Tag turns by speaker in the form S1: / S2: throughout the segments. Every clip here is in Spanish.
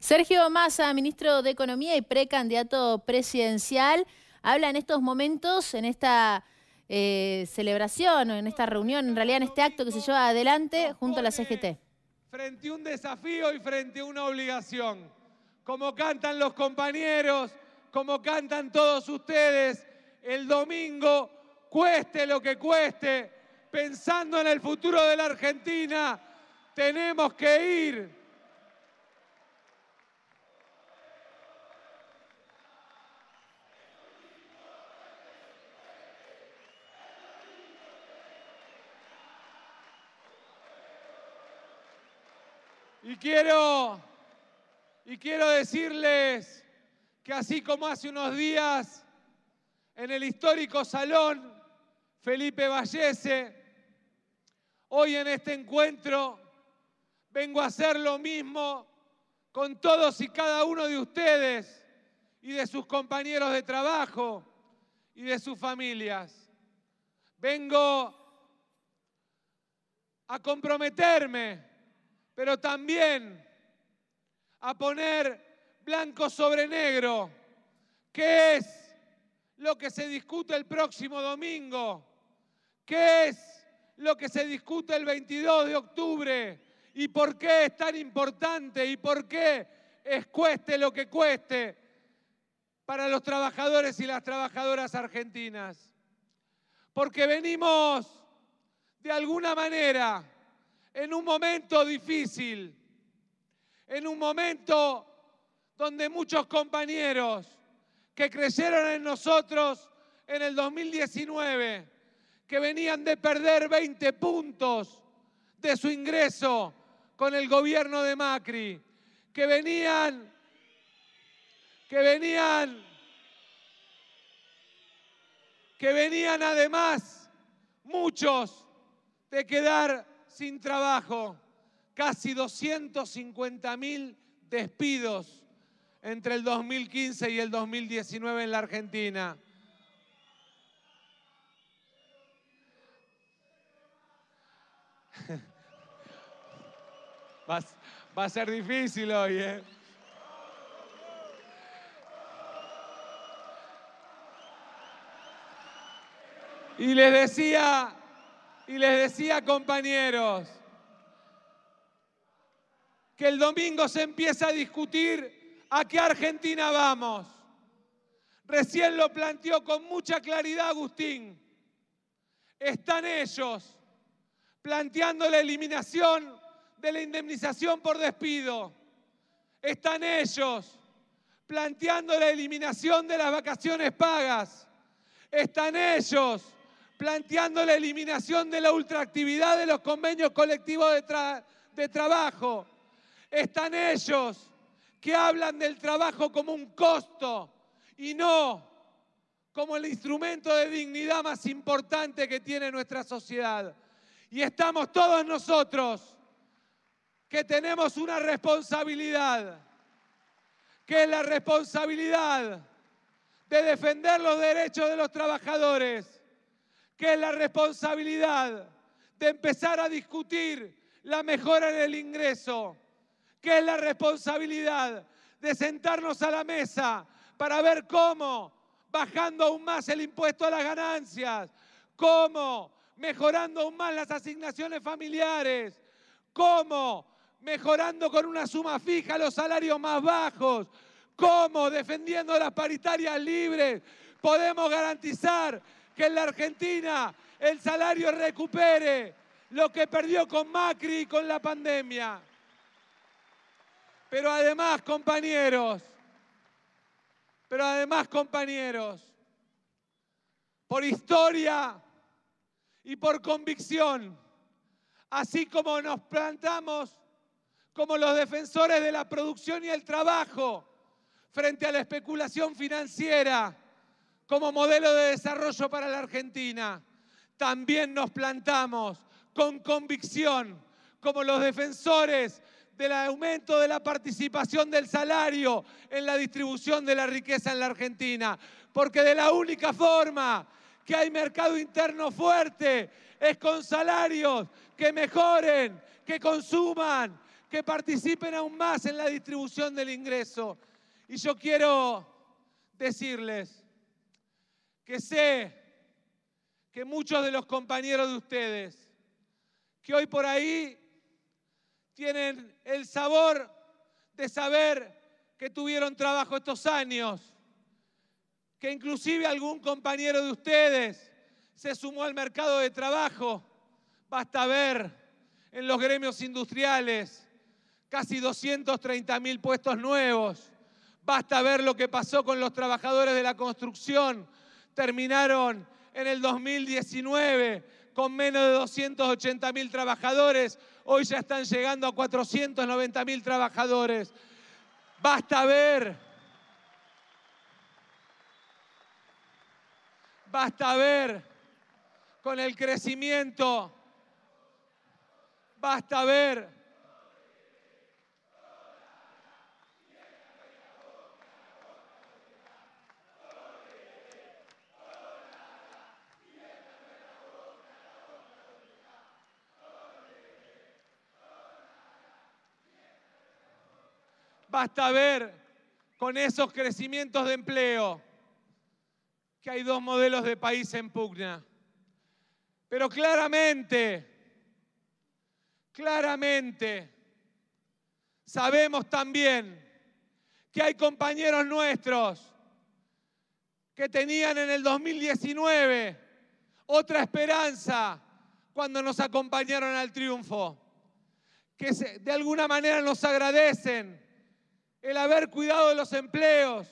S1: Sergio Massa, ministro de Economía y precandidato presidencial, habla en estos momentos, en esta eh, celebración o en esta reunión, en realidad en este acto que se lleva adelante junto a la CGT. Frente a un desafío y frente a una obligación. Como cantan los compañeros, como cantan todos ustedes, el domingo, cueste lo que cueste, pensando en el futuro de la Argentina, tenemos que ir Y quiero, y quiero decirles que así como hace unos días en el histórico salón Felipe Vallese, hoy en este encuentro vengo a hacer lo mismo con todos y cada uno de ustedes y de sus compañeros de trabajo y de sus familias. Vengo a comprometerme pero también a poner blanco sobre negro, qué es lo que se discute el próximo domingo, qué es lo que se discute el 22 de octubre y por qué es tan importante y por qué es cueste lo que cueste para los trabajadores y las trabajadoras argentinas. Porque venimos de alguna manera en un momento difícil, en un momento donde muchos compañeros que creyeron en nosotros en el 2019, que venían de perder 20 puntos de su ingreso con el gobierno de Macri, que venían, que venían, que venían además muchos de quedar sin trabajo, casi 250 mil despidos entre el 2015 y el 2019 en la Argentina. Va, a ser difícil hoy, ¿eh? Y les decía y les decía, compañeros, que el domingo se empieza a discutir a qué Argentina vamos. Recién lo planteó con mucha claridad Agustín. Están ellos planteando la eliminación de la indemnización por despido. Están ellos planteando la eliminación de las vacaciones pagas. Están ellos planteando la eliminación de la ultraactividad de los convenios colectivos de, trabajo. Están ellos que hablan del trabajo como un costo y no como el instrumento de dignidad más importante que tiene nuestra sociedad. Y estamos todos nosotros que tenemos una responsabilidad, que es la responsabilidad de defender los derechos de los trabajadores que es la responsabilidad de empezar a discutir la mejora en el ingreso, que es la responsabilidad de sentarnos a la mesa para ver cómo, bajando aún más el impuesto a las ganancias, cómo, mejorando aún más las asignaciones familiares, cómo, mejorando con una suma fija los salarios más bajos, cómo, defendiendo las paritarias libres, podemos garantizar que en la Argentina el salario recupere lo que perdió con Macri y con la pandemia. Pero además, compañeros, pero además, compañeros, por historia y por convicción, así como nos plantamos como los defensores de la producción y el trabajo frente a la especulación financiera, como modelo de desarrollo para la Argentina, también nos plantamos con convicción como los defensores del aumento de la participación del salario en la distribución de la riqueza en la Argentina, porque de la única forma que hay mercado interno fuerte es con salarios que mejoren, que consuman, que participen aún más en la distribución del ingreso. Y yo quiero decirles que sé que muchos de los compañeros de ustedes que hoy por ahí tienen el sabor de saber que tuvieron trabajo estos años, que inclusive algún compañero de ustedes se sumó al mercado de trabajo. Basta ver en los gremios industriales casi 230 mil puestos nuevos. Basta ver lo que pasó con los trabajadores de la construcción terminaron en el 2019 con menos de 280 mil trabajadores, hoy ya están llegando a 490 mil trabajadores. Basta ver, basta ver con el crecimiento, basta ver basta ver con esos crecimientos de empleo que hay dos modelos de país en pugna. Pero claramente, claramente, sabemos también que hay compañeros nuestros que tenían en el 2019 otra esperanza cuando nos acompañaron al triunfo, que de alguna manera nos agradecen el haber cuidado de los empleos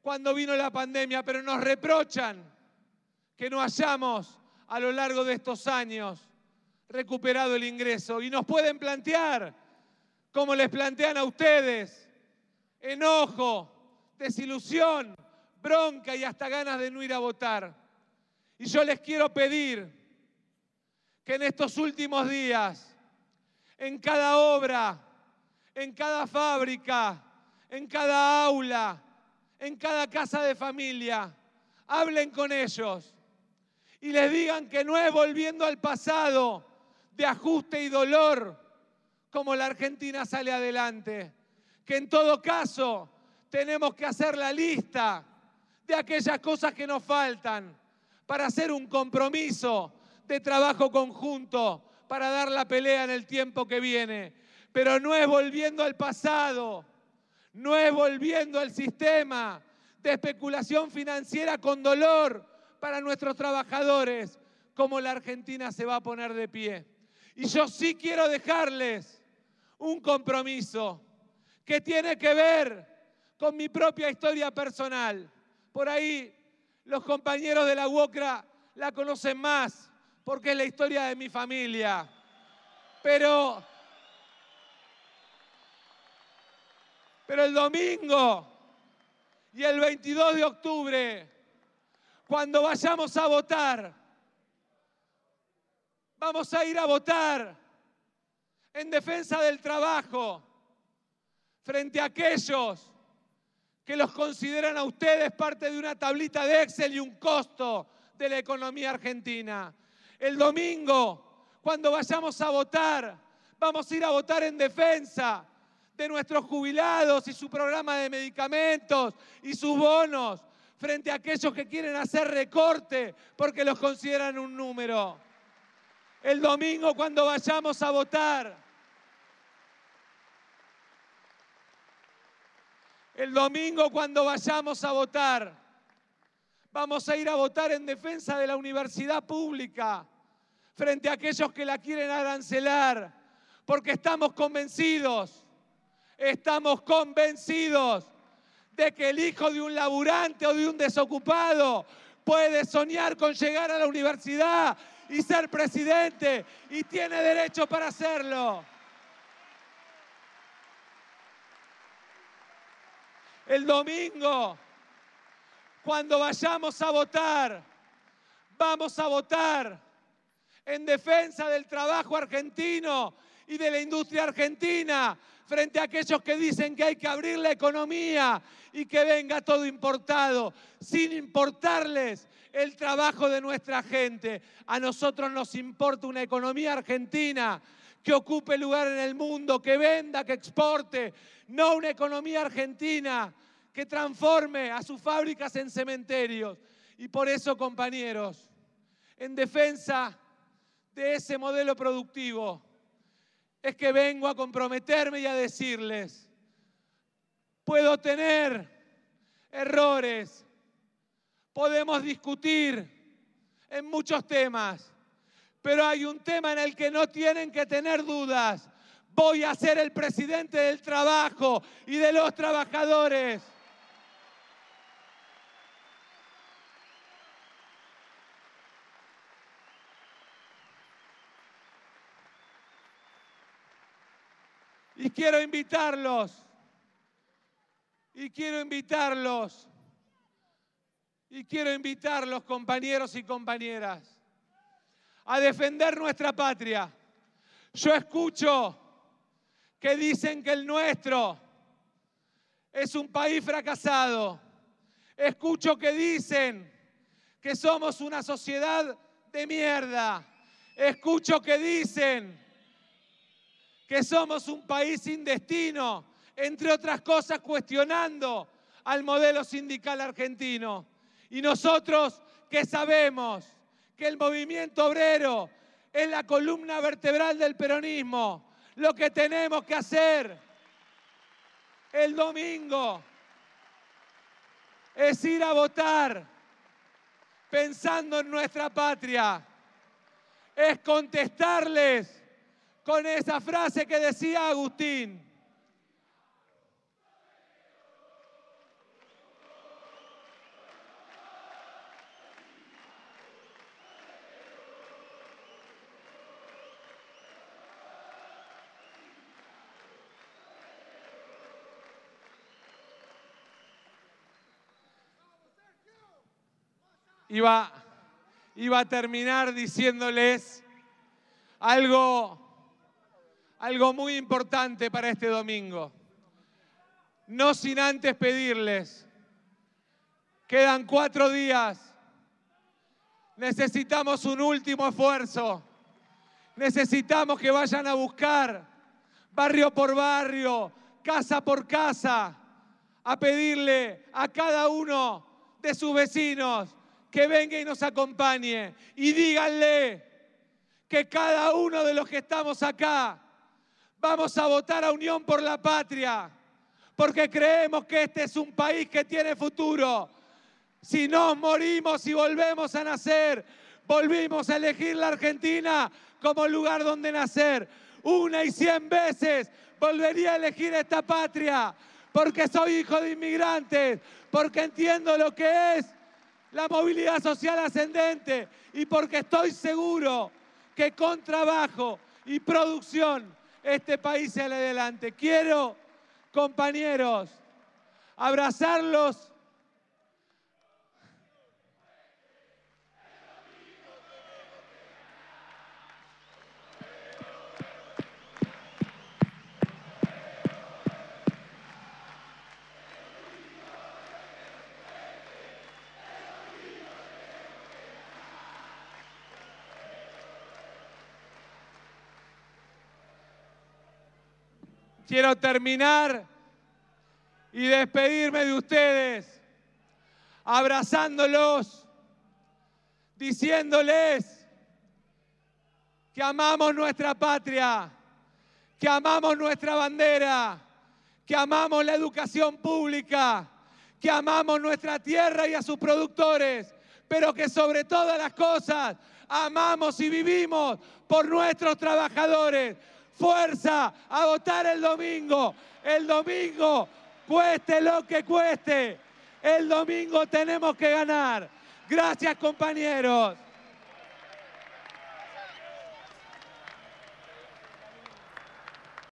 S1: cuando vino la pandemia, pero nos reprochan que no hayamos a lo largo de estos años recuperado el ingreso. Y nos pueden plantear, como les plantean a ustedes, enojo, desilusión, bronca y hasta ganas de no ir a votar. Y yo les quiero pedir que en estos últimos días, en cada obra, en cada fábrica, en cada aula, en cada casa de familia. Hablen con ellos y les digan que no es volviendo al pasado de ajuste y dolor como la Argentina sale adelante. Que en todo caso tenemos que hacer la lista de aquellas cosas que nos faltan para hacer un compromiso de trabajo conjunto, para dar la pelea en el tiempo que viene. Pero no es volviendo al pasado no es volviendo al sistema de especulación financiera con dolor para nuestros trabajadores como la Argentina se va a poner de pie. Y yo sí quiero dejarles un compromiso que tiene que ver con mi propia historia personal. Por ahí los compañeros de la UOCRA la conocen más porque es la historia de mi familia. Pero Pero el domingo y el 22 de octubre, cuando vayamos a votar, vamos a ir a votar en defensa del trabajo frente a aquellos que los consideran a ustedes parte de una tablita de Excel y un costo de la economía argentina. El domingo, cuando vayamos a votar, vamos a ir a votar en defensa de nuestros jubilados y su programa de medicamentos y sus bonos frente a aquellos que quieren hacer recorte porque los consideran un número. El domingo cuando vayamos a votar. El domingo cuando vayamos a votar. Vamos a ir a votar en defensa de la universidad pública frente a aquellos que la quieren arancelar, porque estamos convencidos estamos convencidos de que el hijo de un laburante o de un desocupado puede soñar con llegar a la universidad y ser presidente y tiene derecho para hacerlo. El domingo, cuando vayamos a votar, vamos a votar en defensa del trabajo argentino y de la industria argentina frente a aquellos que dicen que hay que abrir la economía y que venga todo importado, sin importarles el trabajo de nuestra gente. A nosotros nos importa una economía argentina que ocupe lugar en el mundo, que venda, que exporte, no una economía argentina que transforme a sus fábricas en cementerios. Y por eso, compañeros, en defensa de ese modelo productivo, es que vengo a comprometerme y a decirles, puedo tener errores, podemos discutir en muchos temas, pero hay un tema en el que no tienen que tener dudas. Voy a ser el presidente del trabajo y de los trabajadores. Y quiero invitarlos. Y quiero invitarlos. Y quiero invitarlos, compañeros y compañeras, a defender nuestra patria. Yo escucho que dicen que el nuestro es un país fracasado. Escucho que dicen que somos una sociedad de mierda. Escucho que dicen que somos un país sin destino, entre otras cosas cuestionando al modelo sindical argentino. Y nosotros que sabemos que el movimiento obrero es la columna vertebral del peronismo, lo que tenemos que hacer el domingo es ir a votar pensando en nuestra patria, es contestarles con esa frase que decía Agustín. Iba, iba, a terminar diciéndoles algo algo muy importante para este domingo. No sin antes pedirles, quedan cuatro días, necesitamos un último esfuerzo, necesitamos que vayan a buscar barrio por barrio, casa por casa, a pedirle a cada uno de sus vecinos que venga y nos acompañe y díganle que cada uno de los que estamos acá, Vamos a votar a Unión por la Patria, porque creemos que este es un país que tiene futuro. Si nos morimos y volvemos a nacer, volvimos a elegir la Argentina como lugar donde nacer. Una y cien veces volvería a elegir esta patria, porque soy hijo de inmigrantes, porque entiendo lo que es la movilidad social ascendente y porque estoy seguro que con trabajo y producción este país sale adelante. Quiero, compañeros, abrazarlos Quiero terminar y despedirme de ustedes, abrazándolos, diciéndoles que amamos nuestra patria, que amamos nuestra bandera, que amamos la educación pública, que amamos nuestra tierra y a sus productores, pero que sobre todas las cosas amamos y vivimos por nuestros trabajadores fuerza a votar el domingo. El domingo, cueste lo que cueste. El domingo tenemos que ganar. Gracias compañeros.